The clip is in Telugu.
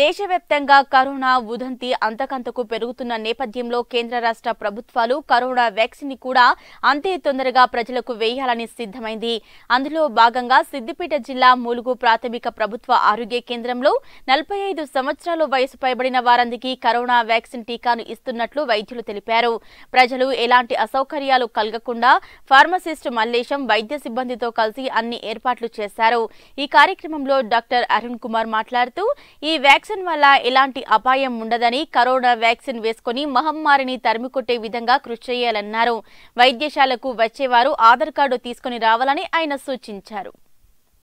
దేశవ్యాప్తంగా కరోనా ఉదంతి అంతకంతకు పెరుగుతున్న నేపథ్యంలో కేంద్ర రాష్ట్ర ప్రభుత్వాలు కరోనా వ్యాక్సిన్ కూడా అంతే తొందరగా ప్రజలకు వేయాలని సిద్దమైంది అందులో భాగంగా సిద్దిపేట జిల్లా మూలుగు ప్రాథమిక ప్రభుత్వ ఆరోగ్య కేంద్రంలో నలభై ఐదు సంవత్సరాల వయసు పైబడిన వారందరికీ కరోనా వ్యాక్సిన్ టీకాను ఇస్తున్నట్లు వైద్యులు తెలిపారు ప్రజలు ఎలాంటి అసౌకర్యాలు కలగకుండా ఫార్మసిస్ట్ మల్లేశం వైద్య సిబ్బందితో కలిసి అన్ని ఏర్పాట్లు చేశారు ఈ కార్యక్రమంలో డాక్టర్ అరుణ్ కుమార్ మాట్లాడుతూ ఈ వ్యాక్సిన్ వల్ల ఎలాంటి అపాయం ఉండదని కరోనా వ్యాక్సిన్ వేసుకుని మహమ్మారిని తరిమికొట్టే విధంగా కృషి చేయాలన్నారు వైద్యశాలకు వచ్చేవారు ఆధార్ కార్డు తీసుకుని రావాలని ఆయన సూచించారు